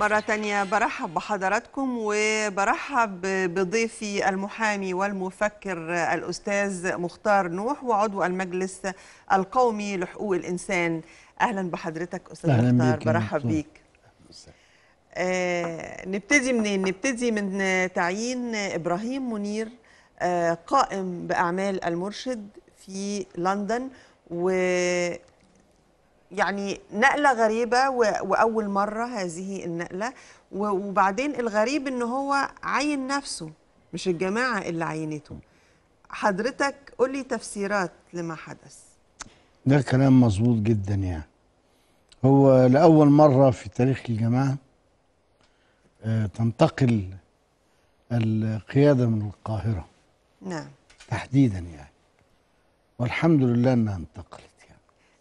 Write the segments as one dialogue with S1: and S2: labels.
S1: مرة تانية برحب بحضراتكم وبرحب بضيفي المحامي والمفكر الأستاذ مختار نوح وعضو المجلس القومي لحقوق الإنسان أهلا بحضرتك أستاذ أهلاً مختار بيك برحب بيك آه نبتدي منين؟ نبتدي من تعيين إبراهيم منير آه قائم بأعمال المرشد في لندن و يعني نقلة غريبة وأول مرة هذه النقلة وبعدين الغريب إن هو عين نفسه مش الجماعة اللي عينته حضرتك قولي تفسيرات لما حدث
S2: ده كلام مظبوط جدا يعني هو لأول مرة في تاريخ الجماعة آه، تنتقل القيادة من القاهرة نعم تحديدا يعني والحمد لله أنها انتقلت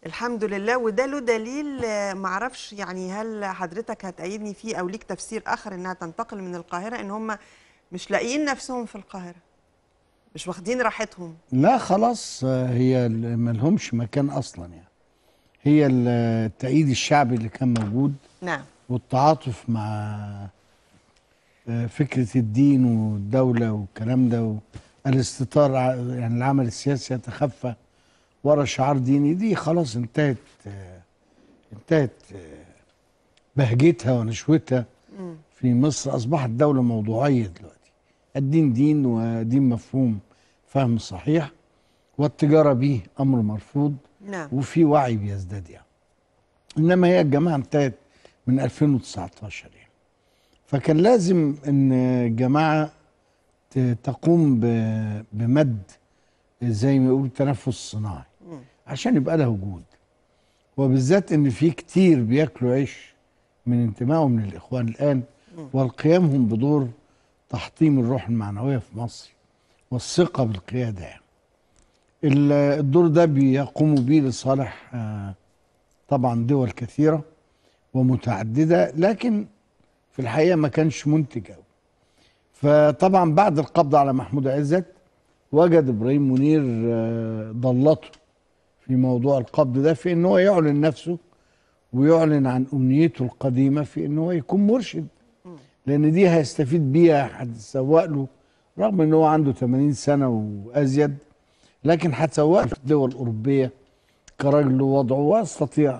S1: الحمد لله وده له دليل آه، معرفش يعني هل حضرتك هتأيدني فيه أو ليك تفسير آخر إنها تنتقل من القاهرة إن هم مش لاقيين نفسهم في القاهرة مش واخدين راحتهم
S2: لا خلاص آه، هي لهمش مكان أصلا يعني هي التأييد الشعبي اللي كان موجود نعم والتعاطف مع آه، فكرة الدين والدولة والكلام ده الاستطار يعني العمل السياسي يتخفى ورا شعار ديني دي خلاص انتهت انتهت آه، بهجتها ونشوتها في مصر اصبحت دوله موضوعيه دلوقتي الدين دين ودين مفهوم فهم صحيح والتجاره به امر مرفوض نعم وفي وعي بيزداد يعني انما هي الجماعه انتهت من 2019 يعني فكان لازم ان الجماعه تقوم بمد زي ما يقولوا تنفس صناعي عشان يبقى لها وجود وبالذات ان في كتير بياكلوا عيش من انتمائهم للاخوان الان والقيامهم بدور تحطيم الروح المعنويه في مصر والثقه بالقياده يعني. الدور ده بيقوموا بيه لصالح آه، طبعا دول كثيره ومتعدده لكن في الحقيقه ما كانش منتج قوي. فطبعا بعد القبض على محمود عزت وجد ابراهيم منير ضلته آه، في موضوع القبض ده في ان هو يعلن نفسه ويعلن عن امنيته القديمه في ان هو يكون مرشد لان دي هيستفيد بيها هتسوق له رغم ان هو عنده 80 سنه وازيد لكن هتسوق في الدول الاوروبيه كراجل وضعه واستطيع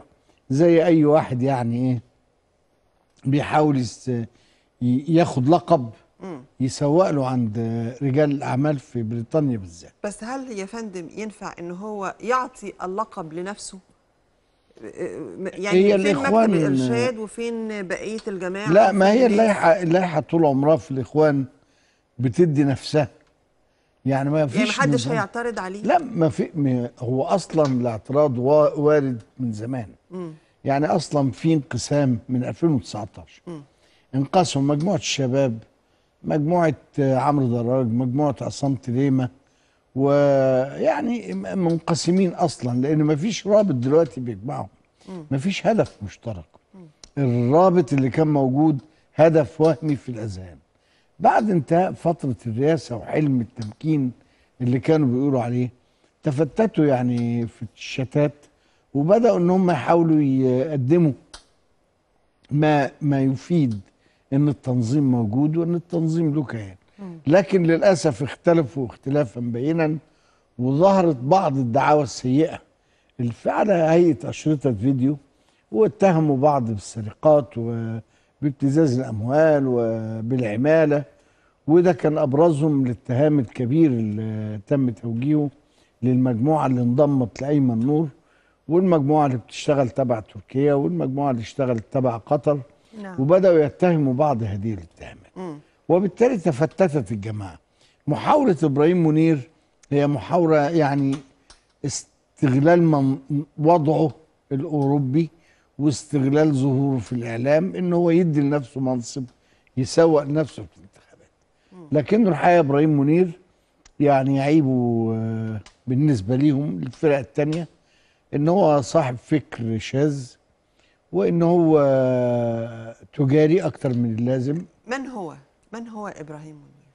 S2: زي اي واحد يعني ايه بيحاول ياخد لقب يسوق له عند رجال الاعمال في بريطانيا بالذات
S1: بس هل يا فندم ينفع ان هو يعطي اللقب لنفسه يعني هي فين الاخوان مكتب الارشاد وفين بقيه الجماعه لا ما هي اللائحه
S2: اللائحه طول عمرها في الاخوان بتدي نفسها يعني ما يعني فيش يعني محدش هيعترض
S1: عليه لا ما
S2: في هو اصلا الاعتراض وارد من زمان م. يعني اصلا في انقسام من 2019 م. انقسم مجموعه الشباب مجموعه عمرو دراج مجموعه عصام تليمه ويعني منقسمين اصلا لان مفيش رابط دلوقتي بيجمعهم مفيش هدف مشترك الرابط اللي كان موجود هدف وهمي في الاذهان بعد انتهاء فتره الرئاسه وحلم التمكين اللي كانوا بيقولوا عليه تفتتوا يعني في الشتات وبداوا ان هم يحاولوا يقدموا ما ما يفيد ان التنظيم موجود وان التنظيم له كيان لكن للاسف اختلفوا اختلافا بينا وظهرت بعض الدعاوى السيئه اللي على هيئه اشرطه فيديو واتهموا بعض بالسرقات وبابتزاز الاموال وبالعماله وده كان ابرزهم الاتهام الكبير اللي تم توجيهه للمجموعه اللي انضمت لايمن نور والمجموعه اللي بتشتغل تبع تركيا والمجموعه اللي اشتغلت تبع قطر نعم. وبداوا يتهموا بعض هذه
S3: الاتهامات
S2: وبالتالي تفتتت الجماعه محاوله ابراهيم منير هي محاوله يعني استغلال من وضعه الاوروبي واستغلال ظهوره في الاعلام ان هو يدي لنفسه منصب يسوق نفسه في الانتخابات لكنه الحقيقه ابراهيم منير يعني عيبه آه، بالنسبه ليهم للفرق الثانيه ان هو صاحب فكر شاذ وان هو تجاري اكتر من اللازم
S1: من هو من هو ابراهيم منير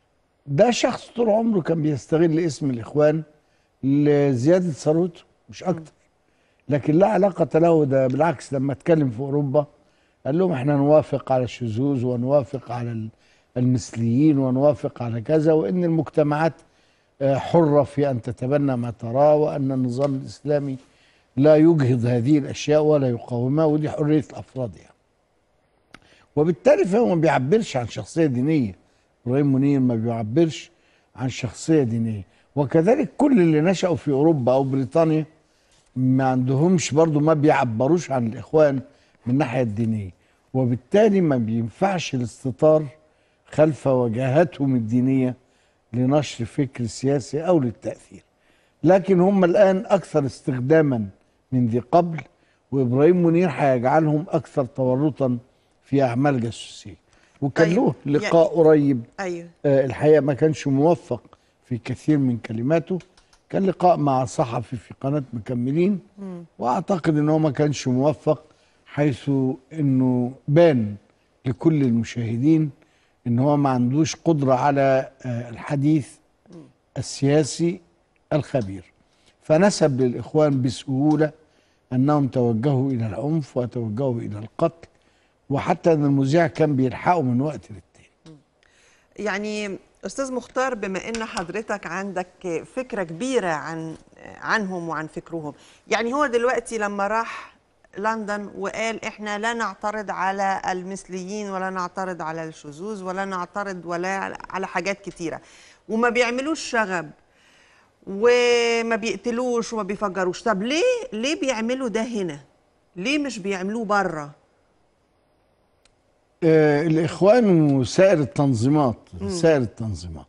S2: ده شخص طول عمره كان بيستغل اسم الاخوان لزياده ثروته مش اكتر لكن لا علاقه له ده بالعكس لما اتكلم في اوروبا قال لهم احنا نوافق على الشذوذ ونوافق على المثليين ونوافق على كذا وان المجتمعات آه، حره في ان تتبنى ما تراه وان النظام الاسلامي لا يجهض هذه الأشياء ولا يقاومها ودي حرية الأفراد يعني وبالتالي فهو ما بيعبرش عن شخصية دينية إبراهيم منير ما بيعبرش عن شخصية دينية وكذلك كل اللي نشأوا في أوروبا أو بريطانيا ما عندهمش برضو ما بيعبروش عن الإخوان من الناحية الدينية وبالتالي ما بينفعش الاستطار خلف وجهاتهم الدينية لنشر فكر سياسي أو للتأثير لكن هم الآن أكثر استخداماً من ذي قبل وابراهيم منير هيجعلهم اكثر تورطا في اعمال جاسوسيه وكان أيوه. له يعني لقاء يعني قريب أيوه. آه الحقيقه ما كانش موفق في كثير من كلماته كان لقاء مع صحفي في قناه مكملين واعتقد ان هو ما كانش موفق حيث انه بان لكل المشاهدين ان هو ما عندوش قدره على آه، الحديث السياسي الخبير فنسب للاخوان بسهوله انهم توجهوا الى العنف وتوجهوا الى القتل وحتى ان المذيع كان بيلحقه من وقت للتاني
S1: يعني استاذ مختار بما ان حضرتك عندك فكره كبيره عن عنهم وعن فكرهم يعني هو دلوقتي لما راح لندن وقال احنا لا نعترض على المثليين ولا نعترض على الشذوذ ولا نعترض ولا على حاجات كتيره وما بيعملوش شغب وما بيقتلوش وما بيفجروش طب ليه ليه بيعملوا ده هنا ليه مش بيعملوه بره
S2: آه الاخوان وسائر التنظيمات م. سائر التنظيمات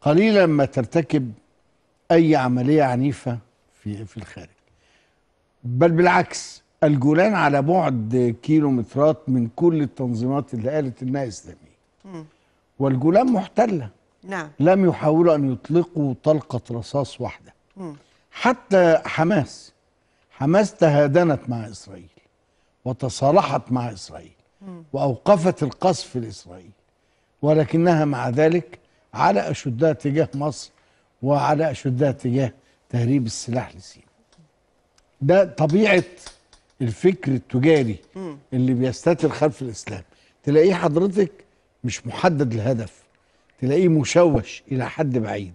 S2: قليلا ما ترتكب اي عمليه عنيفه في في الخارج بل بالعكس الجولان على بعد كيلومترات من كل التنظيمات اللي قالت انها اسلاميه والجولان محتله نعم. لم يحاولوا أن يطلقوا طلقة رصاص واحدة حتى حماس حماس تهادنت مع إسرائيل وتصالحت مع إسرائيل وأوقفت القصف لإسرائيل ولكنها مع ذلك على أشدها تجاه مصر وعلى أشدها تجاه تهريب السلاح لسينا ده طبيعة الفكر التجاري اللي بيستتر خلف الإسلام تلاقيه حضرتك مش محدد الهدف تلاقيه مشوش الى حد بعيد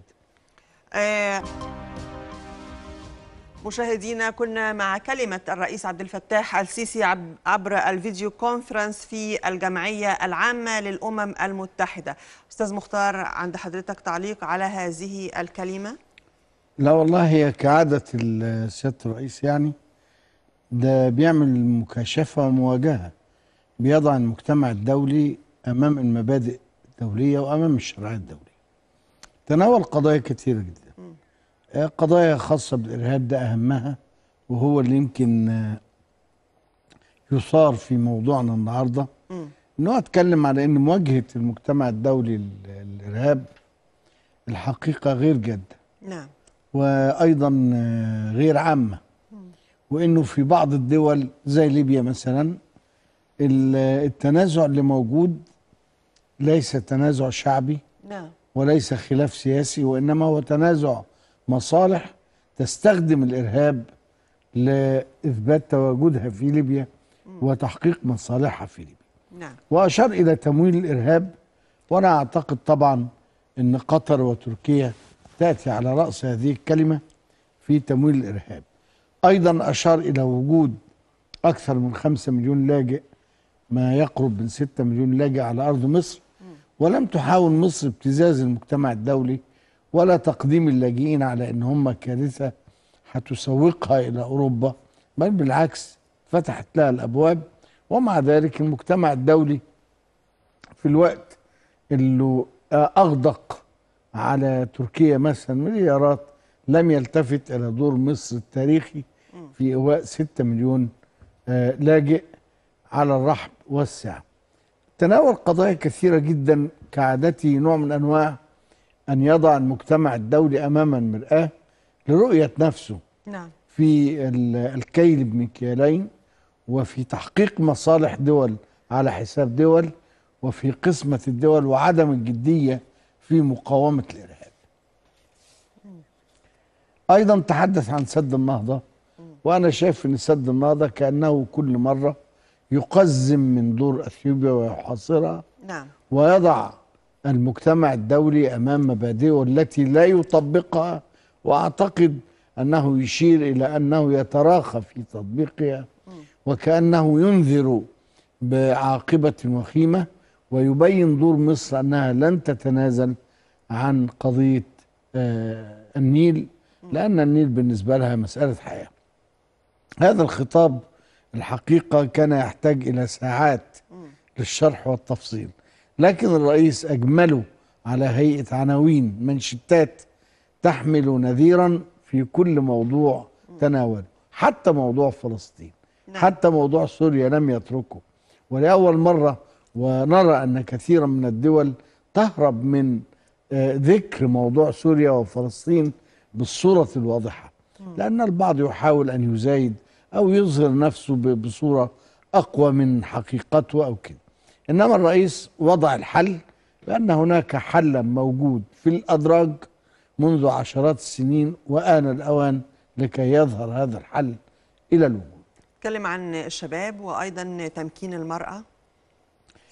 S2: آه
S1: مشاهدينا كنا مع كلمة الرئيس عبد الفتاح السيسي عبر الفيديو كونفرنس في الجمعية العامة للأمم المتحدة أستاذ مختار عند حضرتك تعليق على هذه الكلمة
S2: لا والله هي كعادة سيادة الرئيس يعني ده بيعمل مكاشفة ومواجهة بيضع المجتمع الدولي أمام المبادئ الدولية وأمام الشرعية الدولية تناول قضايا كثيرة جدا آه، قضايا خاصة بالإرهاب ده أهمها وهو اللي يمكن آه، يثار في موضوعنا النهارده ان هو اتكلم على ان مواجهه المجتمع الدولي للارهاب الحقيقه غير جاده نعم وايضا آه، غير عامه وانه في بعض الدول زي ليبيا مثلا التنازع اللي موجود ليس تنازع شعبي نعم وليس خلاف سياسي وإنما هو تنازع مصالح تستخدم الإرهاب لإثبات تواجدها في ليبيا وتحقيق مصالحها في ليبيا نعم. وأشار إلى تمويل الإرهاب وأنا أعتقد طبعا أن قطر وتركيا تأتي على رأس هذه الكلمة في تمويل الإرهاب أيضا أشار إلى وجود أكثر من 5 مليون لاجئ ما يقرب من 6 مليون لاجئ على أرض مصر ولم تحاول مصر ابتزاز المجتمع الدولي ولا تقديم اللاجئين على ان هم كارثه هتسوقها الى اوروبا بل بالعكس فتحت لها الابواب ومع ذلك المجتمع الدولي في الوقت اللي اغدق على تركيا مثلا مليارات لم يلتفت الى دور مصر التاريخي في ايواء 6 مليون آه، لاجئ على الرحب والسعه تناول قضايا كثيرة جدا كعادته نوع من أنواع أن يضع المجتمع الدولي أمام المرآة لرؤية نفسه نعم. في الكيل بمكيالين وفي تحقيق مصالح دول على حساب دول وفي قسمة الدول وعدم الجدية في مقاومة الإرهاب أيضا تحدث عن سد النهضة وأنا شايف أن سد النهضة كأنه كل مرة يقزم من دور اثيوبيا ويحاصرها نعم ويضع المجتمع الدولي امام مبادئه التي لا يطبقها واعتقد انه يشير الى انه يتراخى في تطبيقها وكانه ينذر بعاقبه وخيمه ويبين دور مصر انها لن تتنازل عن قضيه آه، النيل لان النيل بالنسبه لها مساله حياه. هذا الخطاب الحقيقة كان يحتاج إلى ساعات للشرح والتفصيل لكن الرئيس أجمله على هيئة عناوين منشتات تحمل نذيرا في كل موضوع تناوله حتى موضوع فلسطين نعم. حتى موضوع سوريا لم يتركه ولأول مرة ونرى أن كثيرا من الدول تهرب من آه، ذكر موضوع سوريا وفلسطين بالصورة الواضحة لأن البعض يحاول أن يزايد أو يظهر نفسه بصورة أقوى من حقيقته أو كده إنما الرئيس وضع الحل بأن هناك حلا موجود في الأدراج منذ عشرات السنين وآن الأوان لكي يظهر هذا الحل إلى الوجود
S1: تكلم عن الشباب وأيضا تمكين المرأة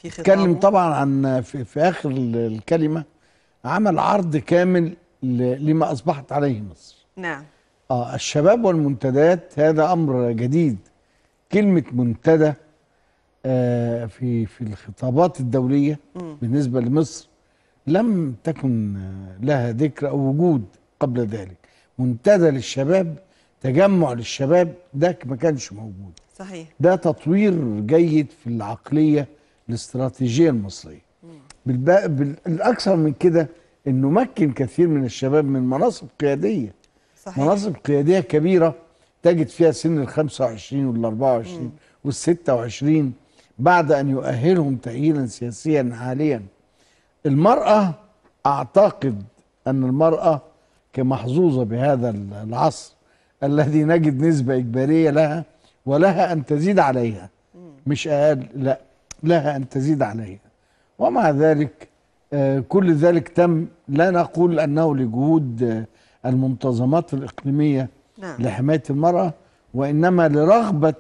S1: في خطابه تكلم طبعا
S2: عن في, في آخر الكلمة عمل عرض كامل لما أصبحت عليه مصر نعم آه الشباب والمنتديات هذا أمر جديد كلمة منتدى آه في في الخطابات الدولية م. بالنسبة لمصر لم تكن آه، لها ذكر أو وجود قبل ذلك منتدى للشباب تجمع للشباب ده ما كانش موجود صحيح ده تطوير جيد في العقلية الاستراتيجية المصرية بالأكثر بال... من كده أنه مكن كثير من الشباب من مناصب قيادية صحيح. مناصب قياديه كبيره تجد فيها سن ال 25 وال 24 وال 26 بعد ان يؤهلهم تاهيلا سياسيا عاليا. المراه اعتقد ان المراه كمحظوظه بهذا العصر الذي نجد نسبه اجباريه لها ولها ان تزيد عليها مش اقل لا لها ان تزيد عليها ومع ذلك آه، كل ذلك تم لا نقول انه لجهود آه، المنتظمات الإقليمية
S3: نعم. لحماية
S2: المرأة وإنما لرغبة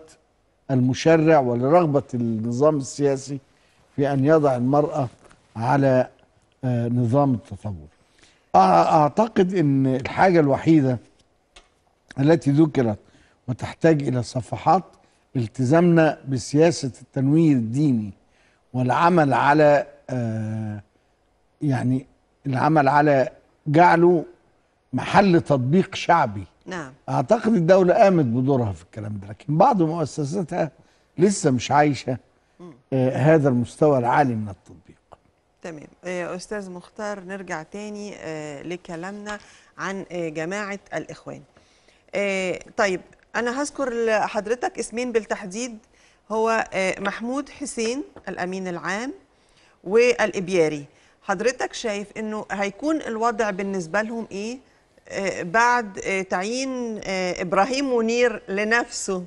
S2: المشرع ولرغبة النظام السياسي في أن يضع المرأة على آه، نظام التطور أعتقد أن الحاجة الوحيدة التي ذكرت وتحتاج إلى صفحات التزامنا بسياسة التنوير الديني والعمل على آه، يعني العمل على جعله محل تطبيق شعبي نعم اعتقد الدوله قامت بدورها في الكلام ده لكن بعض مؤسساتها لسه مش عايشه آه هذا المستوى العالي من التطبيق
S1: تمام آه استاذ مختار نرجع تاني آه لكلامنا عن آه جماعه الاخوان آه طيب انا هذكر لحضرتك اسمين بالتحديد هو آه محمود حسين الامين العام والابياري حضرتك شايف انه هيكون الوضع بالنسبه لهم ايه آه، بعد آه، تعيين آه، ابراهيم منير لنفسه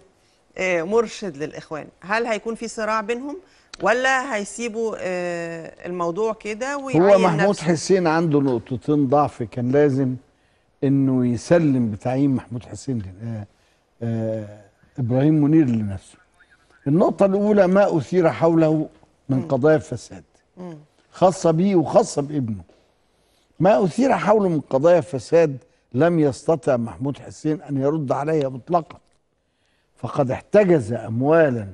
S1: مرشد للاخوان هل هيكون في صراع بينهم ولا هيسيبوا الموضوع كده هو محمود نفسه؟
S2: حسين عنده نقطتين ضعف كان لازم انه يسلم بتعيين محمود حسين ابراهيم منير لنفسه النقطة الأولى ما أثير حوله من قضايا الفساد خاصة بيه وخاصة بابنه ما أثير حوله من قضايا فساد لم يستطع محمود حسين أن يرد عليها مطلقا فقد احتجز أموالا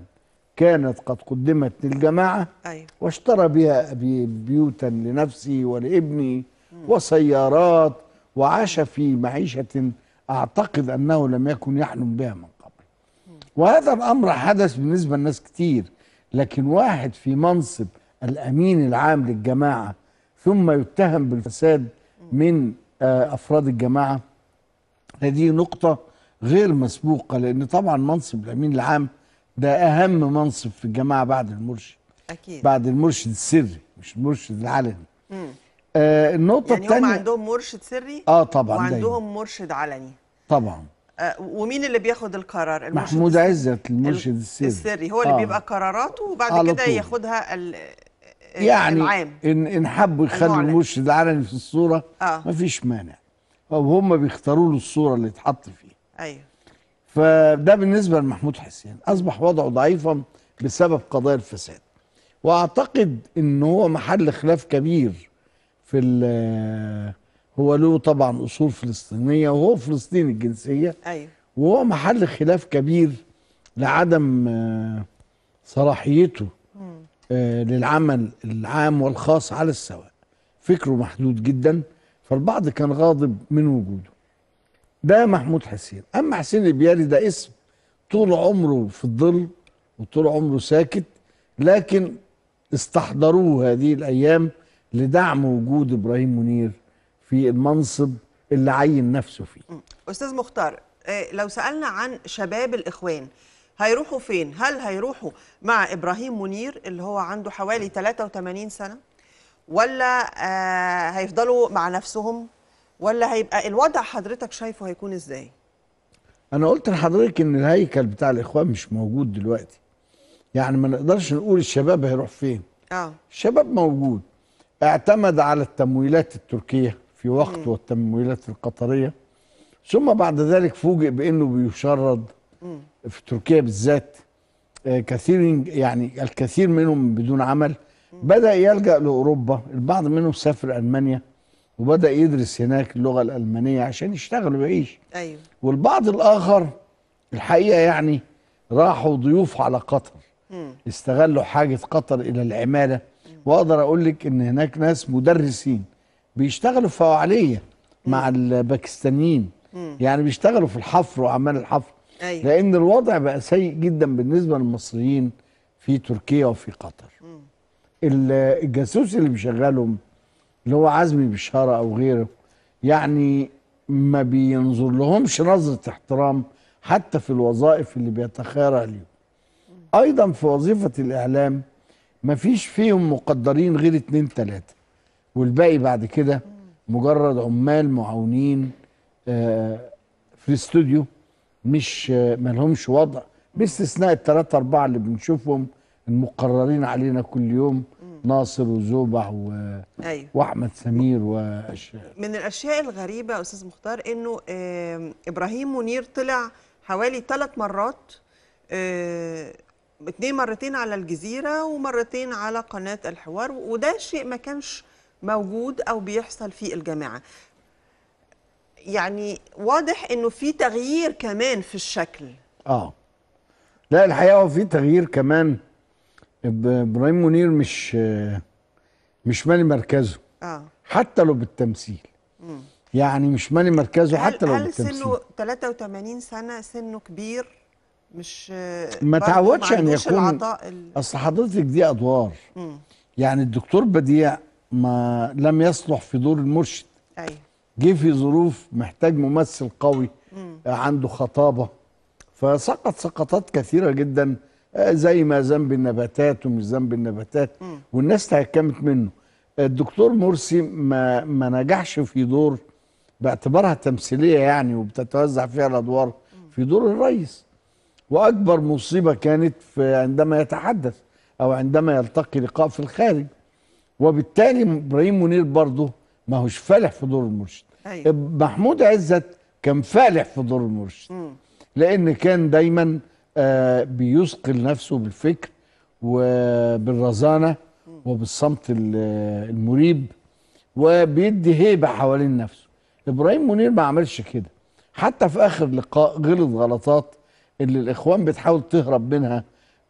S2: كانت قد قدمت للجماعة أيوة. واشترى بها أبي بيوتا لنفسي ولابني وسيارات وعاش في معيشة أعتقد أنه لم يكن يحلم بها من قبل وهذا الأمر حدث بالنسبة لناس كتير لكن واحد في منصب الأمين العام للجماعة ثم يتهم بالفساد من آه، افراد الجماعه هذه نقطه غير مسبوقه لان طبعا منصب الامين العام ده اهم منصب في الجماعه بعد المرشد اكيد بعد المرشد السري مش المرشد العلني آه النقطه يعني الثانيه هم عندهم
S1: مرشد سري اه طبعا وعندهم دايما. مرشد علني طبعا آه، ومين اللي بياخد القرار المرشد محمود
S2: عزت المرشد السري السري هو اللي آه. بيبقى
S1: قراراته وبعد كده ياخدها
S2: يعني ان ان حبوا يخلوا المرشد العلني في الصوره آه. مفيش مانع هم بيختاروا له الصوره اللي يتحط فيها ايوه فده بالنسبه لمحمود حسين اصبح وضعه ضعيفا بسبب قضايا الفساد واعتقد ان هو محل خلاف كبير في هو له طبعا اصول فلسطينيه وهو فلسطيني الجنسيه ايوه وهو محل خلاف كبير لعدم آه، صلاحيته آه، للعمل العام والخاص على السواء فكره محدود جدا فالبعض كان غاضب من وجوده ده محمود حسين اما حسين البياري ده اسم طول عمره في الظل وطول عمره ساكت لكن استحضروه هذه الايام لدعم وجود ابراهيم منير في المنصب اللي عين نفسه فيه
S1: استاذ مختار آه، لو سالنا عن شباب الاخوان هيروحوا فين هل هيروحوا مع ابراهيم منير اللي هو عنده حوالي 83 سنه ولا آه، هيفضلوا مع نفسهم ولا هيبقى الوضع حضرتك شايفه هيكون ازاي
S2: انا قلت لحضرتك ان الهيكل بتاع الاخوان مش موجود دلوقتي يعني ما نقدرش نقول الشباب هيروح فين اه الشباب موجود اعتمد على التمويلات التركيه في وقت والتمويلات القطريه ثم بعد ذلك فوجئ بانه بيشرد في تركيا بالذات آه، كثير يعني الكثير منهم بدون عمل بدا يلجا لاوروبا البعض منهم سافر المانيا وبدا يدرس هناك اللغه الالمانيه عشان يشتغل ويعيش ايوه والبعض الاخر الحقيقه يعني راحوا ضيوف على قطر مم. استغلوا حاجه قطر الى العماله واقدر اقول لك ان هناك ناس مدرسين بيشتغلوا في فعاليه مع الباكستانيين يعني بيشتغلوا في الحفر واعمال الحفر أيوة. لان الوضع بقى سيء جدا بالنسبه للمصريين في تركيا وفي قطر مم. الجاسوس اللي بيشغلهم اللي هو عزمي بشاره او غيره يعني ما بينظر لهمش نظره احترام حتى في الوظائف اللي بيتخارع ليهم ايضا في وظيفه الاعلام ما فيش فيهم مقدرين غير اتنين تلاته والباقي بعد كده مجرد عمال معاونين آه، في الاستوديو مش مالهمش وضع باستثناء الثلاثة أربعة اللي بنشوفهم المقررين علينا كل يوم ناصر وزوبع و... أيوه. واحمد سمير واشياء
S1: من الاشياء الغريبه استاذ مختار انه ابراهيم منير طلع حوالي ثلاث مرات اثنين مرتين على الجزيره ومرتين على قناه الحوار وده شيء ما كانش موجود او بيحصل في الجامعه يعني واضح انه في تغيير كمان في الشكل
S2: اه لا الحقيقه هو في تغيير كمان ابراهيم منير مش مش مالي مركزه اه حتى لو بالتمثيل مم. يعني مش مالي مركزه حتى لو بالتمثيل سنه
S1: 83 سنه سنه كبير مش ما تعودش ان يكون
S2: اصل حضرتك دي ادوار مم. يعني الدكتور بديع ما لم يصلح في دور المرشد ايوه جه في ظروف محتاج ممثل قوي آه، عنده خطابه فسقط سقطات كثيره جدا آه، زي ما ذنب النباتات ومش ذنب النباتات والناس تهكمت منه الدكتور مرسي ما ما نجحش في دور باعتبارها تمثيليه يعني وبتتوزع فيها الادوار في دور الرئيس واكبر مصيبه كانت في عندما يتحدث او عندما يلتقي لقاء في الخارج وبالتالي ابراهيم منير برضه ما هوش فالح في دور المرشد أيوة. محمود عزت كان فالح في دور المرشد مم. لان كان دايما آه بيثقل نفسه بالفكر وبالرزانه وبالصمت المريب وبيدي هيبه حوالين نفسه ابراهيم منير ما عملش كده حتى في اخر لقاء غلط غلطات اللي الاخوان بتحاول تهرب منها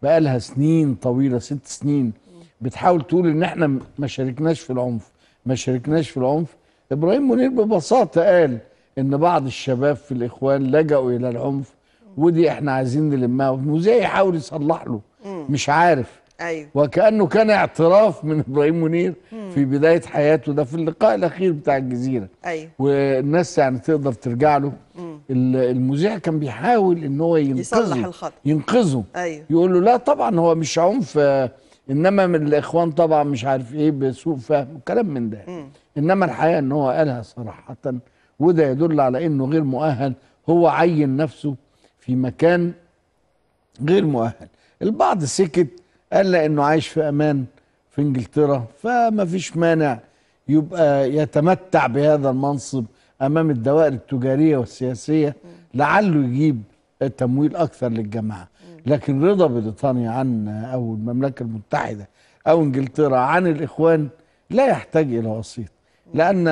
S2: بقالها سنين طويله ست سنين بتحاول تقول ان احنا ما شاركناش في العنف ما شاركناش في العنف ابراهيم منير ببساطه قال ان بعض الشباب في الاخوان لجأوا الى العنف ودي احنا عايزين نلمها وزي يحاول يصلح له مش عارف ايوه وكانه كان اعتراف من ابراهيم منير في بدايه حياته ده في اللقاء الاخير بتاع الجزيره ايوه والناس يعني تقدر ترجع له المذيع كان بيحاول ان هو ينقذه يصلح الخطأ ينقذه ايوه يقول له لا طبعا هو مش عنف آه، انما من الاخوان طبعا مش عارف ايه بسوء فهم وكلام من ده انما الحقيقه ان هو قالها صراحه وده يدل على انه غير مؤهل هو عين نفسه في مكان غير مؤهل البعض سكت قال لانه عايش في امان في انجلترا فما فيش مانع يبقى يتمتع بهذا المنصب امام الدوائر التجاريه والسياسيه لعله يجيب تمويل اكثر للجماعه لكن رضا بريطانيا عنا او المملكه المتحده او انجلترا عن الاخوان لا يحتاج الى وسيط لان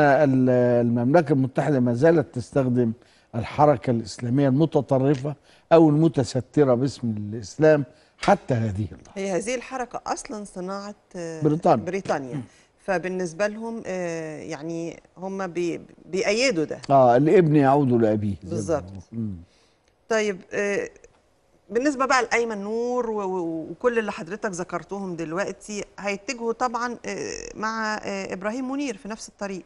S2: المملكه المتحده ما زالت تستخدم الحركه الاسلاميه المتطرفه او المتستره باسم الاسلام حتى هذه اللحظه.
S1: هي هذه الحركه اصلا صناعه آه، بريطانيا بريطانيا فبالنسبه لهم آه، يعني هم بيأيدوا ده.
S2: اه الابن يعود لابيه بالظبط.
S1: طيب آه، بالنسبه بقى لايمن نور وكل اللي حضرتك ذكرتهم دلوقتي هيتجهوا طبعا آه، مع آه، ابراهيم منير في نفس الطريق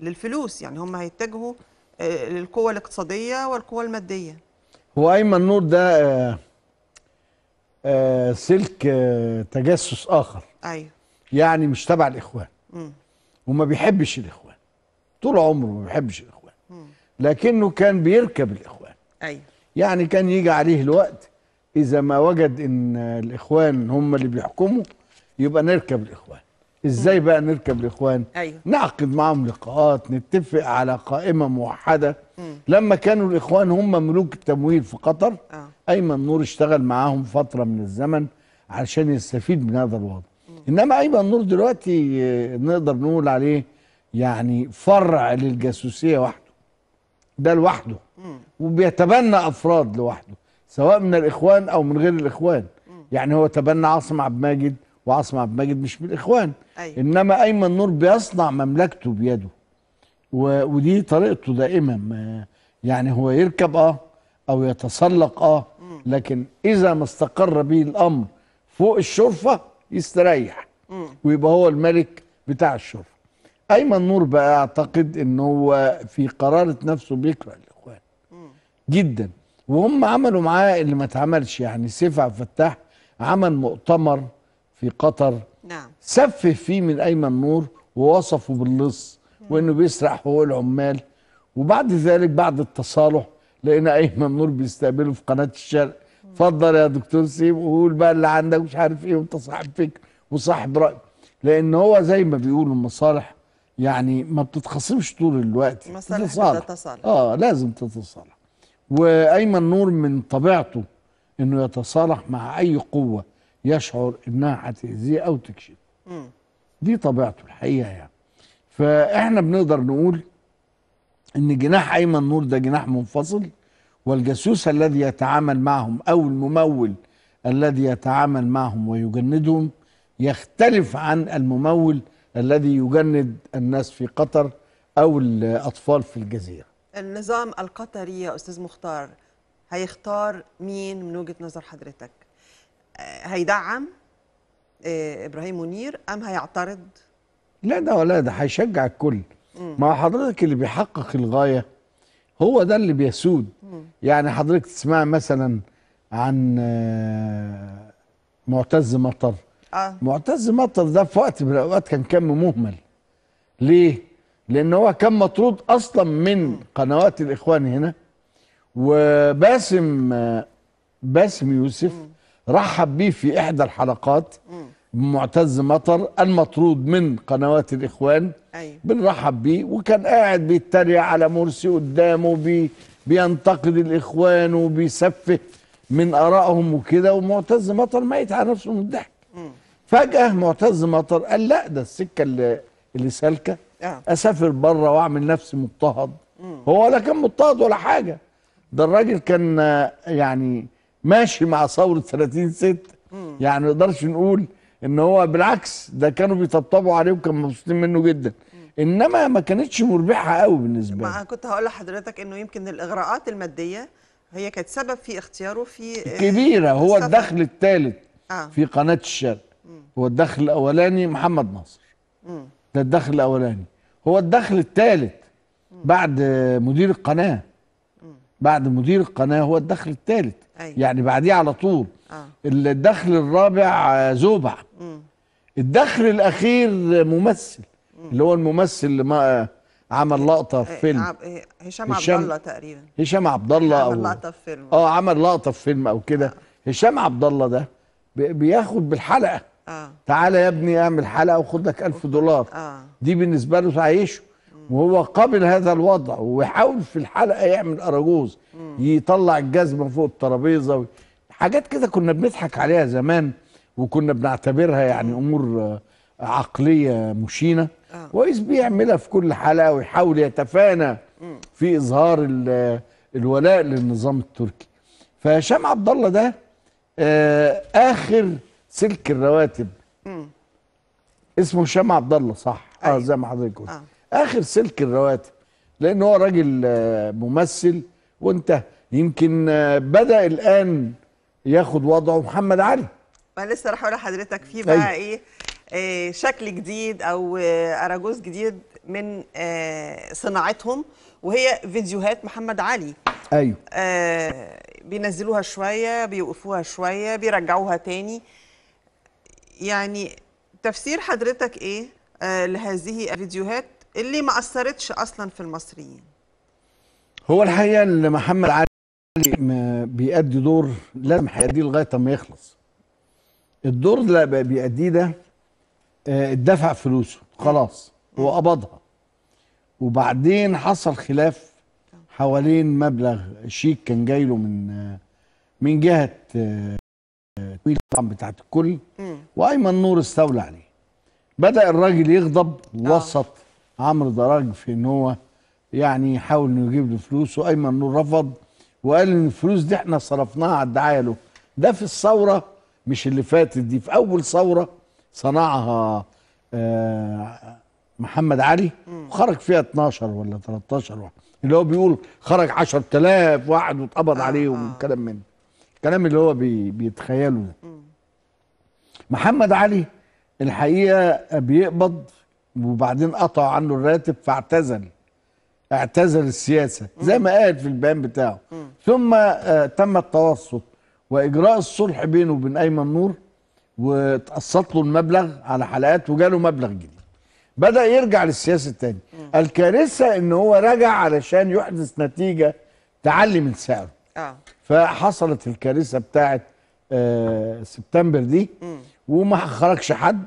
S1: للفلوس يعني هم هيتجهوا آه، للقوى الاقتصاديه والقوى الماديه
S2: هو ايمن نور ده سلك تجسس اخر ايوه يعني مش تبع الاخوان م. وما بيحبش الاخوان طول عمره ما بيحبش الاخوان م. لكنه كان بيركب الاخوان ايوه يعني كان يجي عليه الوقت اذا ما وجد ان الاخوان هم اللي بيحكموا يبقى نركب الاخوان ازاي بقى نركب الاخوان أيوه. نعقد معاهم لقاءات نتفق على قائمه موحده م. لما كانوا الاخوان هم ملوك التمويل في قطر آه. ايمن نور اشتغل معاهم فتره من الزمن علشان يستفيد من هذا الوضع م. انما ايمن نور دلوقتي آه، نقدر نقول عليه يعني فرع للجاسوسيه واحده ده لوحده وبيتبنى افراد لوحده سواء من الاخوان او من غير الاخوان يعني هو تبنى عاصم عبد الماجد وعاصم عبد الماجد مش من الاخوان أيوة. انما ايمن نور بيصنع مملكته بيده و... ودي طريقته دائما يعني هو يركب اه او يتسلق اه لكن اذا ما استقر به الامر فوق الشرفه يستريح ويبقى هو الملك بتاع الشرفه ايمن نور بقى اعتقد ان هو في قراره نفسه بيكره الاخوان جدا وهم عملوا معاه اللي ما اتعملش يعني سيف عبد الفتاح عمل مؤتمر في قطر نعم سفه فيه من ايمن نور ووصفه باللص وانه بيسرق حقوق العمال وبعد ذلك بعد التصالح لقينا ايمن نور بيستقبله في قناه الشرق اتفضل يا دكتور سيف وقول بقى اللي عندك مش عارف ايه وانت صاحب فكر وصاحب راي لان هو زي ما بيقولوا المصالح يعني ما بتتخاصمش طول الوقت مصالحك تتصالح اه لازم تتصالح وايمن نور من طبيعته انه يتصالح مع اي قوه يشعر انها هتاذيه او تكشف دي طبيعته الحقيقه يعني فاحنا بنقدر نقول ان جناح ايمن نور ده جناح منفصل والجاسوس الذي يتعامل معهم او الممول الذي يتعامل معهم ويجندهم يختلف عن الممول الذي يجند الناس في قطر أو الأطفال في الجزيرة
S1: النظام القطري يا أستاذ مختار هيختار مين من وجهة نظر حضرتك آه، هيدعم آه، إبراهيم منير أم هيعترض
S2: لا ده ولا ده هيشجع الكل مع حضرتك اللي بيحقق الغاية هو ده اللي بيسود يعني حضرتك تسمع مثلا عن آه، معتز مطر آه. معتز مطر ده في وقت من الاوقات كان كم مهمل ليه لان هو كان مطرود اصلا من قنوات الاخوان هنا وباسم باسم يوسف رحب بيه في احدى الحلقات معتز مطر المطرود من قنوات الاخوان أيوة. بنرحب بيه وكان قاعد بيتريق على مرسي قدامه بي بينتقد الاخوان وبيسفه من ارائهم وكده ومعتز مطر ميت على نفسه من الضحك فجاه معتز مطر قال لا ده السكه اللي, اللي سالكه آه. اسافر بره واعمل نفسي مضطهد هو ولا كان مضطهد ولا حاجه ده الراجل كان يعني ماشي مع ثوره 30 6 يعني ما نقدرش نقول ان هو بالعكس ده كانوا بيطبطبوا عليه وكانوا مبسوطين منه جدا انما ما كانتش مربحه قوي بالنسبه له ما
S1: كنت هقول لحضرتك انه يمكن الاغراءات الماديه هي كانت سبب في اختياره في كبيره
S2: هو الدخل الثالث آه. في قناه الشرق هو الدخل الاولاني محمد ناصر ده الدخل الاولاني هو الدخل الثالث بعد مدير القناه بعد مدير القناه هو الدخل الثالث أيوة. يعني بعديه على طول آه. الدخل الرابع زوبع مم. الدخل الاخير ممثل مم. اللي هو الممثل اللي ما عمل لقطه في إيه، فيلم
S3: إيه، هشام, هشام عبد الله تقريبا
S2: هشام عبد الله عمل لقطه في فيلم اه عمل لقطه في فيلم او كده آه. هشام عبد الله ده بياخد بالحلقه آه. تعالى يا ابني اعمل حلقه وخد لك 1000 دولار آه. دي بالنسبه له تعيشه وهو قابل هذا الوضع ويحاول في الحلقه يعمل اراجوز يطلع الجزمه فوق الترابيزه حاجات كده كنا بنضحك عليها زمان وكنا بنعتبرها يعني امور عقليه مشينه آه. بيعملها في كل حلقه ويحاول يتفانى في اظهار الولاء للنظام التركي فهشام عبد الله ده آه، اخر سلك الرواتب مم. اسمه هشام عبد الله صح آه، أيوة. اه زي ما حضرتك قلت آه. اخر سلك الرواتب لان هو راجل آه، ممثل وانت يمكن آه، بدا الان ياخد وضعه محمد علي
S1: ما لسه راح اقول لحضرتك في بقى أيوة. إيه, شكل جديد او اراجوز جديد من صناعتهم وهي فيديوهات محمد علي ايوه آه بينزلوها شويه بيوقفوها شويه بيرجعوها تاني يعني تفسير حضرتك ايه آه، لهذه الفيديوهات اللي ما اثرتش اصلا في المصريين
S2: هو الحقيقه ان محمد علي بيأدي دور لازم هيأديه لغايه ما يخلص الدور اللي بقى بيأديه ده اتدفع آه، فلوسه خلاص هو قبضها وبعدين حصل خلاف حوالين مبلغ شيك كان جاي له من آه، من جهه التكوين طبعا بتاعت الكل وايمن نور استولى عليه بدا الراجل يغضب آه. وسط عمرو دراج في ان هو يعني يحاول انه يجيب له فلوس وايمن نور رفض وقال ان الفلوس دي احنا صرفناها على الدعايه له ده في الثوره مش اللي فاتت دي في اول ثوره صنعها آه، محمد علي وخرج فيها 12 ولا 13 واحد اللي هو بيقول خرج 10000 واحد واتقبض آه، عليهم والكلام من ده الكلام اللي هو بي بيتخيله محمد علي الحقيقه بيقبض وبعدين قطع عنه الراتب فاعتزل اعتزل السياسه زي ما قال في البيان بتاعه ثم آه، تم التوسط واجراء الصلح بينه وبين ايمن نور واتقسط له المبلغ على حلقات وجاله مبلغ جديد بدا يرجع للسياسه تاني الكارثه ان هو رجع علشان يحدث نتيجه تعلي من سعره اه. فحصلت الكارثه بتاعه آه سبتمبر دي وما خرجش حد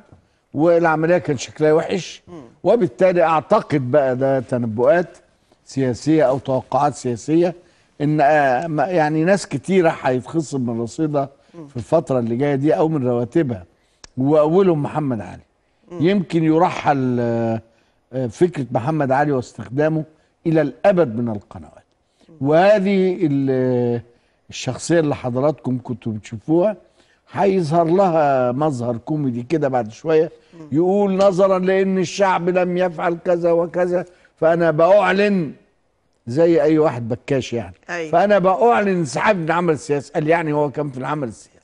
S2: والعمليه كان شكلها وحش وبالتالي اعتقد بقى ده تنبؤات سياسيه او توقعات سياسيه ان آه يعني ناس كتيره هيتخصم من رصيدها في الفتره اللي جايه دي او من رواتبها واولهم محمد علي يمكن يرحل آه، آه، فكره محمد علي واستخدامه الى الابد من القنوات وهذه الشخصيه اللي حضراتكم كنتوا بتشوفوها هيظهر لها مظهر كوميدي كده بعد شويه يقول نظرا لان الشعب لم يفعل كذا وكذا فانا باعلن زي اي واحد بكاش يعني أي. فانا باعلن انسحابي من العمل السياسي قال يعني هو كان في العمل السياسي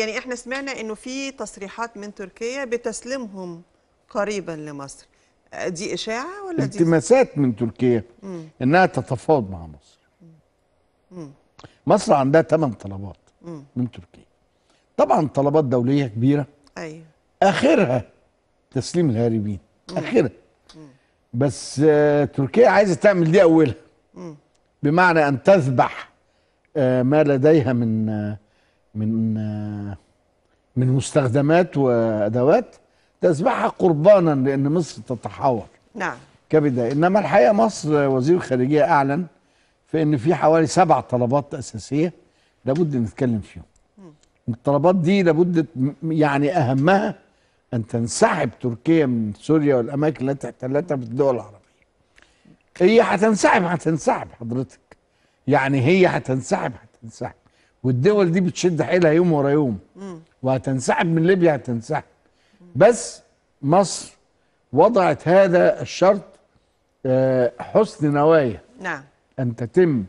S1: يعني احنا سمعنا انه في تصريحات من تركيا بتسليمهم قريبا لمصر دي اشاعه ولا دي
S2: التماسات من تركيا مم. انها تتفاوض مع مصر مم. مصر عندها ثمان طلبات مم. من تركيا طبعا طلبات دوليه كبيره ايوه اخرها تسليم الهاربين اخرها بس آه تركيا عايزه تعمل دي اولها بمعنى ان تذبح آه ما لديها من آه من آه، من مستخدمات وادوات تذبحها قربانا لان مصر تتحاور نعم كبدايه انما الحقيقه مصر وزير الخارجيه اعلن في ان في حوالي سبع طلبات اساسيه لابد نتكلم فيهم الطلبات دي لابد يعني اهمها ان تنسحب تركيا من سوريا والاماكن التي احتلتها في الدول العربيه هي هتنسحب هتنسحب حضرتك يعني هي هتنسحب هتنسحب والدول دي بتشد حيلها يوم ورا يوم وهتنسحب من ليبيا هتنسحب بس مصر وضعت هذا الشرط آه، حسن نوايا نعم أن تتم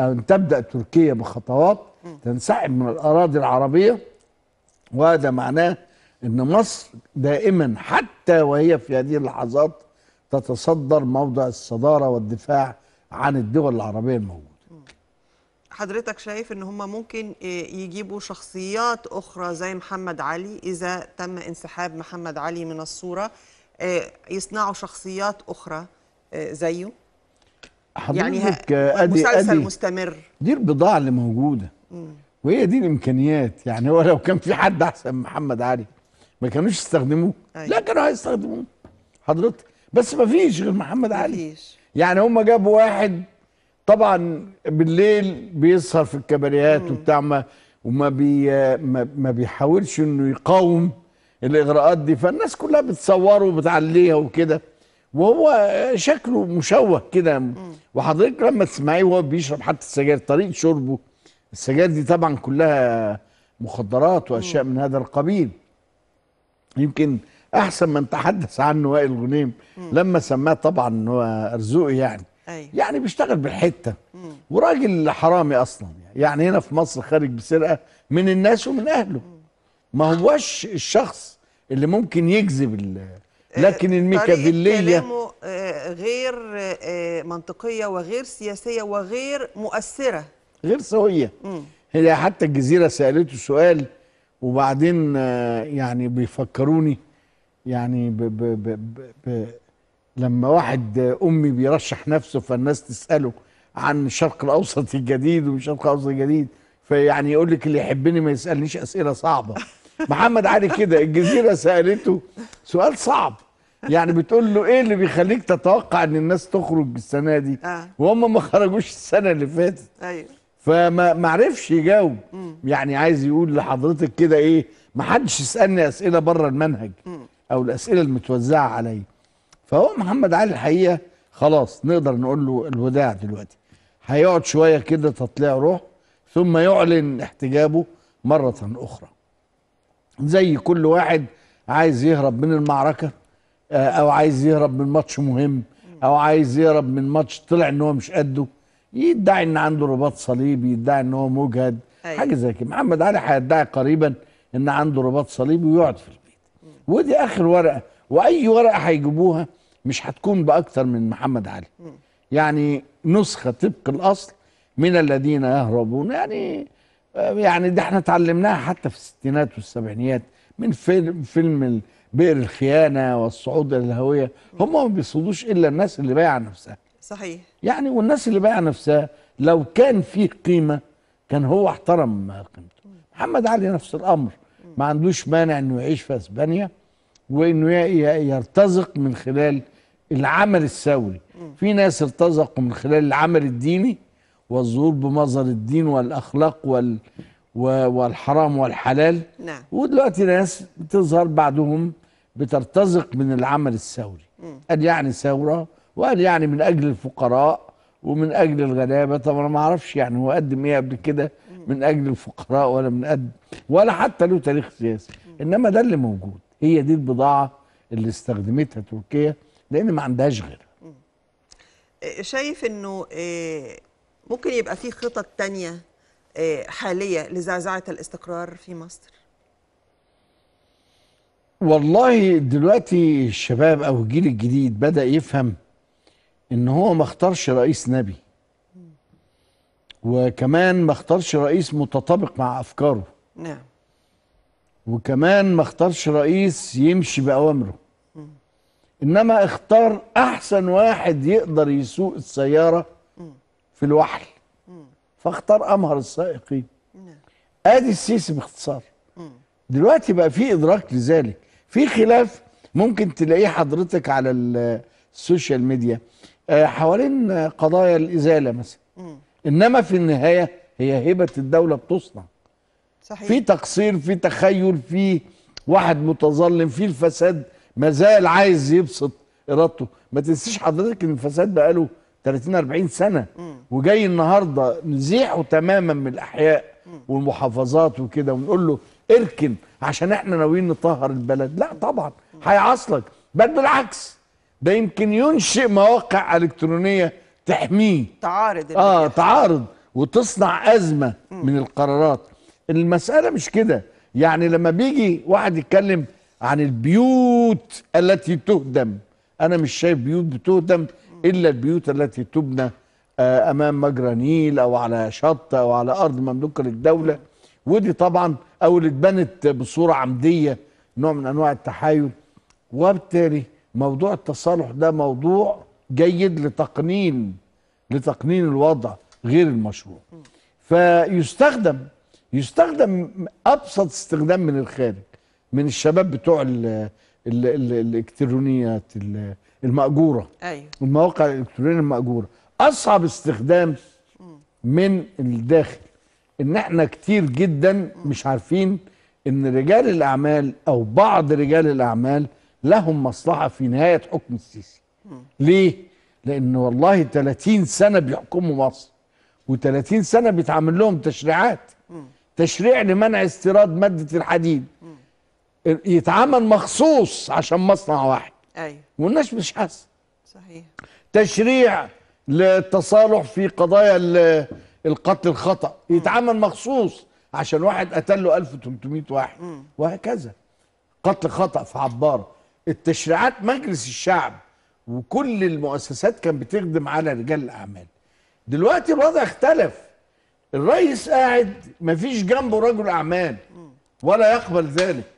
S2: أن تبدأ تركيا بخطوات تنسحب من الأراضي العربية وهذا معناه أن مصر دائما حتى وهي في هذه اللحظات تتصدر موضع الصدارة والدفاع عن الدول العربية الموجودة
S1: حضرتك شايف ان هم ممكن آه، يجيبوا شخصيات اخرى زي محمد علي اذا تم انسحاب محمد علي من الصوره آه، يصنعوا شخصيات اخرى آه، زيه
S2: حضرتك يعني أدي مسلسل أدي مستمر دي البضاعه اللي موجوده وهي دي الامكانيات يعني هو لو كان في حد احسن من محمد علي ما كانوش يستخدموه أيوة. لا كانوا هيستخدموه حضرتك بس ما فيش غير محمد علي مفيش. يعني هم جابوا واحد طبعا بالليل بيسهر في الكباريهات وبتاع ما وما بي ما بيحاولش انه يقاوم الاغراءات دي فالناس كلها بتصوره وبتعليها وكده وهو شكله مشوه كده وحضرتك لما تسمعيه وهو بيشرب حتى السجاير طريقه شربه السجاير دي طبعا كلها مخدرات واشياء من هذا القبيل يمكن احسن من تحدث عنه وائل غنيم لما سماه طبعا هو ارزوقي يعني أيوة. يعني بيشتغل بالحته وراجل حرامي اصلا يعني هنا في مصر خارج بسرقه من الناس ومن اهله ما هوش الشخص اللي ممكن يجذب آه، لكن الميكافيليه
S1: آه، غير آه، منطقيه وغير سياسيه وغير مؤثره
S2: غير سويه هي حتى الجزيره سالته سؤال وبعدين يعني بيفكروني يعني ب ب ب ب لما واحد امي بيرشح نفسه فالناس تساله عن الشرق الاوسط الجديد ومش الشرق الاوسط الجديد فيعني يقول لك اللي يحبني ما يسالنيش اسئله صعبه محمد علي كده الجزيره سالته سؤال صعب يعني بتقول له ايه اللي بيخليك تتوقع ان الناس تخرج السنه دي آه. وهم ما خرجوش السنه اللي فاتت ايوه فما ما عرفش يجاوب يعني عايز يقول لحضرتك كده ايه ما حدش يسالني اسئله بره المنهج او الاسئله المتوزعه عليا فهو محمد علي الحقيقه خلاص نقدر نقول له الوداع دلوقتي هيقعد شويه كده تطليع روح ثم يعلن احتجابه مره اخرى زي كل واحد عايز يهرب من المعركه آه، او عايز يهرب من ماتش مهم او عايز يهرب من ماتش طلع ان هو مش قده يدعي ان عنده رباط صليبي يدعي ان هو مجهد أيوة. حاجه زي كده محمد علي هيدعي قريبا ان عنده رباط صليبي ويقعد في البيت ودي اخر ورقه واي ورقه هيجيبوها مش هتكون باكثر من محمد علي يعني نسخه طبق الاصل من الذين يهربون يعني يعني ده احنا اتعلمناها حتى في الستينات والسبعينيات من فيلم فيلم بئر الخيانه والصعود الى الهويه هم ما بيصعدوش الا الناس اللي بايعه نفسها صحيح يعني والناس اللي بايعه نفسها لو كان فيه قيمه كان هو احترم قيمته محمد علي نفس الامر ما عندوش مانع انه يعيش في اسبانيا وانه يرتزق من خلال العمل السوي في ناس ارتزقوا من خلال العمل الديني والظهور بمظهر الدين والاخلاق وال والحرام والحلال نعم. ودلوقتي ناس بتظهر بعدهم بترتزق من العمل الثوري قال يعني ثوره وقال يعني من اجل الفقراء ومن اجل الغلابه طب انا ما اعرفش يعني هو قدم ايه قبل كده من اجل الفقراء ولا من قد ولا حتى له تاريخ سياسي انما ده اللي موجود هي دي البضاعه اللي استخدمتها تركيا لان ما عندهاش غير
S1: إيه، شايف انه إيه، ممكن يبقى في خطط تانية إيه، حالية لزعزعة الاستقرار في مصر
S2: والله دلوقتي الشباب او الجيل الجديد بدأ يفهم ان هو ما اختارش رئيس نبي وكمان ما اختارش رئيس متطابق مع افكاره نعم وكمان ما اختارش رئيس يمشي باوامره انما اختار احسن واحد يقدر يسوق السياره في الوحل فاختار امهر السائقين نعم. ادي السيسي باختصار دلوقتي بقى في ادراك لذلك في خلاف ممكن تلاقيه حضرتك على السوشيال ميديا آه، حوالين قضايا الازاله مثلا انما في النهايه هي هبه الدوله بتصنع صحيح في تقصير في تخيل في واحد متظلم في الفساد ما زال عايز يبسط ارادته ما تنسيش حضرتك ان الفساد بقاله 30 40 سنه وجاي النهارده نزيحه تماما من الاحياء والمحافظات وكده ونقول له اركن عشان احنا ناويين نطهر البلد لا طبعا هيعصلك بل بالعكس ده يمكن ينشئ مواقع الكترونيه تحميه تعارض اه تعارض وتصنع ازمه من القرارات المساله مش كده يعني لما بيجي واحد يتكلم عن البيوت التي تهدم انا مش شايف بيوت بتهدم الا البيوت التي تبنى آه، امام مجرى نيل او على شط او على ارض مملوكه للدوله ودي طبعا او اللي اتبنت بصوره عمديه نوع من انواع التحايل وبالتالي موضوع التصالح ده موضوع جيد لتقنين لتقنين الوضع غير المشروع فيستخدم يستخدم ابسط استخدام من الخارج من الشباب بتوع ال ال ال الالكترونيات الماجوره ايوه المواقع الالكترونيه الماجوره اصعب استخدام من الداخل ان احنا كتير جدا مش عارفين ان رجال الاعمال او بعض رجال الاعمال لهم مصلحه في نهايه حكم السيسي ليه لان والله 30 سنه بيحكموا مصر و30 سنه بيتعمل لهم تشريعات تشريع لمنع استيراد ماده الحديد يتعمل مخصوص عشان مصنع واحد ايوه والناس مش حاسه صحيح تشريع للتصالح في قضايا القتل الخطا يتعمل مخصوص عشان واحد قتل له 1300 واحد م. وهكذا قتل خطا في عباره التشريعات مجلس الشعب وكل المؤسسات كانت بتخدم على رجال الاعمال دلوقتي الوضع اختلف الرئيس قاعد مفيش جنبه رجل اعمال ولا يقبل ذلك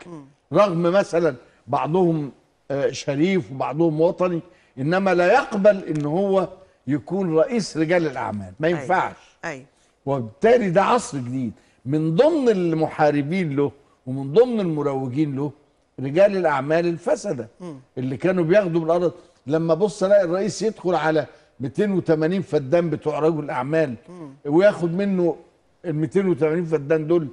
S2: رغم مثلا بعضهم آه، شريف وبعضهم وطني انما لا يقبل ان هو يكون رئيس رجال الاعمال ما أيوة، ينفعش أيوة. وبالتالي ده عصر جديد من ضمن المحاربين له ومن ضمن المروجين له رجال الاعمال الفسده اللي كانوا بياخدوا من الارض لما بص الاقي الرئيس يدخل على 280 فدان بتوع رجل الاعمال وياخد منه ال 280 فدان دول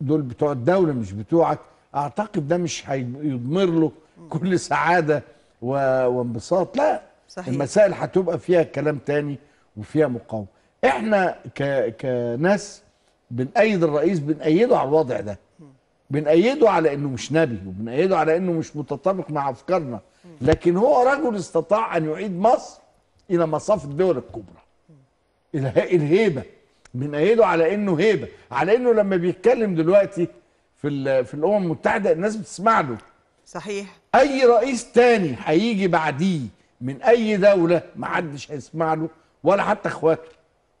S2: دول بتوع الدوله مش بتوعك اعتقد ده مش هيضمر له كل سعاده وانبساط لا صحيح. المسائل هتبقى فيها كلام تاني وفيها مقاومه احنا ك... كناس بنأيد الرئيس بنأيده على الوضع ده بنأيده على انه مش نبي وبنأيده على انه مش متطابق مع افكارنا لكن هو رجل استطاع ان يعيد مصر الى مصاف الدول الكبرى الهيبه بنأيده على انه هيبه على انه لما بيتكلم دلوقتي في في الامم المتحده الناس بتسمع له صحيح اي رئيس تاني هيجي بعديه من اي دوله ما حدش هيسمع له ولا حتى اخواته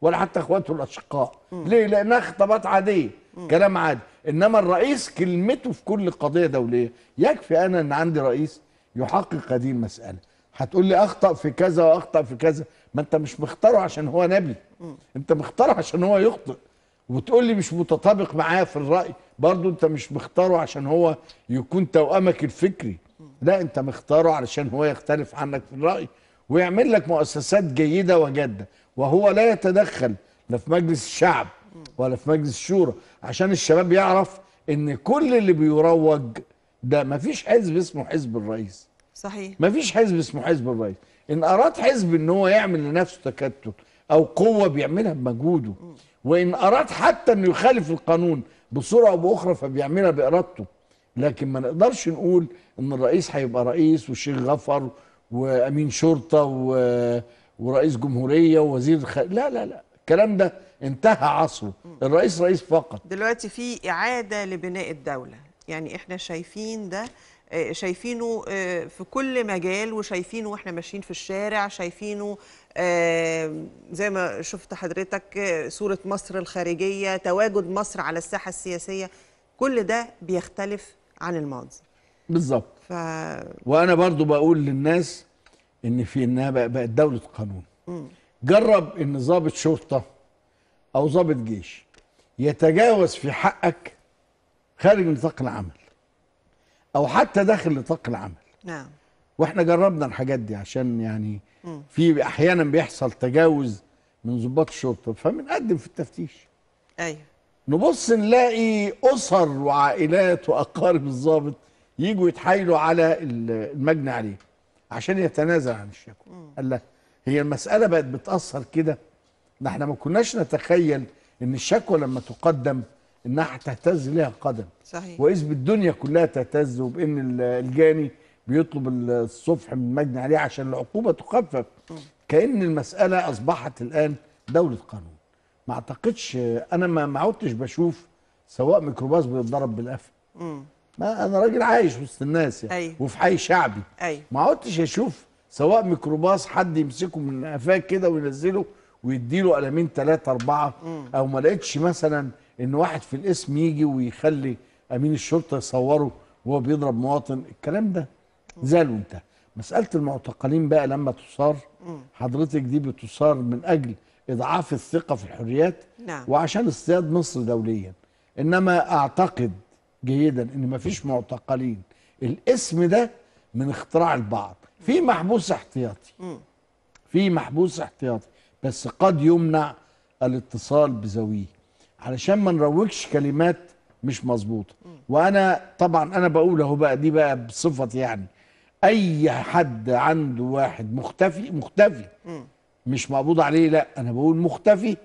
S2: ولا حتى اخواته الاشقاء م. ليه لانها خطابات عاديه م. كلام عادي انما الرئيس كلمته في كل قضيه دوليه يكفي انا ان عندي رئيس يحقق هذه المساله هتقول لي اخطا في كذا واخطا في كذا ما انت مش مختاره عشان هو نبي م. انت مختاره عشان هو يخطئ وتقول لي مش متطابق معاه في الراي برضه انت مش مختاره عشان هو يكون توامك الفكري لا انت مختاره علشان هو يختلف عنك في الراي ويعمل لك مؤسسات جيده وجاده وهو لا يتدخل لا في مجلس الشعب ولا في مجلس الشورى عشان الشباب يعرف ان كل اللي بيروج ده مفيش حزب اسمه حزب الرئيس صحيح مفيش حزب اسمه حزب الرئيس ان اراد حزب ان هو يعمل لنفسه تكتل او قوه بيعملها بمجهوده وإن أراد حتى أنه يخالف القانون بصورة أو بأخرى فبيعملها بإرادته لكن ما نقدرش نقول أن الرئيس هيبقى رئيس والشيخ غفر وأمين شرطة و... ورئيس جمهورية ووزير خ... لا لا لا الكلام ده انتهى عصره الرئيس رئيس فقط
S1: دلوقتي في إعادة لبناء الدولة يعني احنا شايفين ده آه، شايفينه آه، في كل مجال وشايفينه واحنا ماشيين في الشارع شايفينه آه، زي ما شفت حضرتك صورة مصر الخارجية تواجد مصر على الساحة السياسية كل ده بيختلف عن الماضي
S2: بالظبط ف... وانا برضو بقول للناس ان في انها بقت دولة قانون م. جرب ان ضابط شرطة او ضابط جيش يتجاوز في حقك خارج نطاق العمل او حتى داخل نطاق العمل نعم واحنا جربنا الحاجات دي عشان يعني في احيانا بيحصل تجاوز من ضباط الشرطه فبنقدم في التفتيش ايوه نبص نلاقي اسر وعائلات واقارب الضابط يجوا يتحايلوا على المجني عليه عشان يتنازل عن الشكوى قال لا هي المساله بقت بتاثر كده ده احنا ما كناش نتخيل ان الشكوى لما تقدم انها تهتز ليها القدم صحيح واذ بالدنيا كلها تهتز وبان الجاني بيطلب الصفح من المجني عليه عشان العقوبه تخفف كان المساله اصبحت الان دوله قانون ما اعتقدش انا ما ما عدتش بشوف سواء ميكروباص بيتضرب بالقفا ما انا راجل عايش وسط الناس يعني أيوه. وفي حي شعبي أيوه. ما عدتش اشوف سواء ميكروباص حد يمسكه من قفاه كده وينزله ويديله قلمين ثلاثه اربعه او ما لقيتش مثلا ان واحد في الاسم يجي ويخلي امين الشرطه يصوره وهو بيضرب مواطن الكلام ده زال وانتهى مساله المعتقلين بقى لما تصار حضرتك دي بتصار من اجل اضعاف الثقه في الحريات نعم. وعشان اصطياد مصر دوليا انما اعتقد جيدا ان مفيش معتقلين الاسم ده من اختراع البعض في محبوس احتياطي في محبوس احتياطي بس قد يمنع الاتصال بذويه علشان ما نروجش كلمات مش مظبوطه وانا طبعا انا بقول اهو بقى دي بقى بصفتي يعني اي حد عنده واحد مختفي مختفي مش مقبوض عليه لا انا بقول مختفي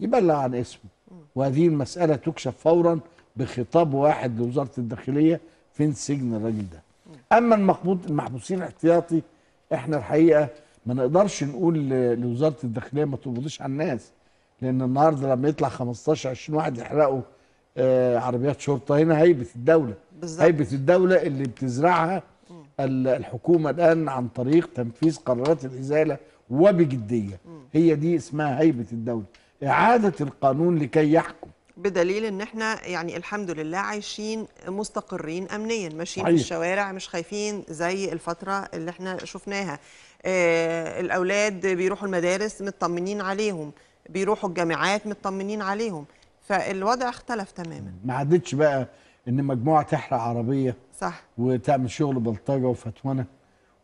S2: يبلغ عن اسمه وهذه المساله تكشف فورا بخطاب واحد لوزاره الداخليه فين سجن الراجل ده اما المقبوض المحبوسين احتياطي احنا الحقيقه ما نقدرش نقول لوزاره الداخليه ما تقبضيش على الناس لان النهارده لما يطلع 15 20 واحد يحرقوا آه عربيات شرطه هنا هيبه الدوله بالزبط. هيبه الدوله اللي بتزرعها الحكومه الان عن طريق تنفيذ قرارات الازاله وبجديه هي دي اسمها هيبه الدوله اعاده القانون لكي يحكم
S1: بدليل ان احنا يعني الحمد لله عايشين مستقرين امنيا ماشيين في الشوارع مش خايفين زي الفتره اللي احنا شفناها آه الاولاد بيروحوا المدارس مطمنين عليهم بيروحوا الجامعات مطمنين عليهم فالوضع اختلف تماما
S2: ما عدتش بقى ان مجموعه تحرق عربيه صح وتعمل شغل بلطجه وفتونه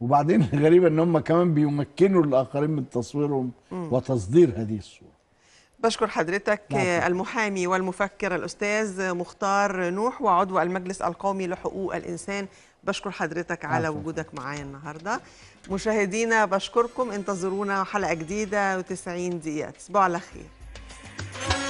S2: وبعدين الغريبه ان هم كمان بيمكنوا الاخرين من تصويرهم وتصدير هذه الصوره
S1: بشكر حضرتك لا. المحامي والمفكر الأستاذ مختار نوح وعضو المجلس القومي لحقوق الإنسان بشكر حضرتك على وجودك معايا النهاردة مشاهدينا بشكركم انتظرونا حلقة جديدة دقيقة تصبحوا على خير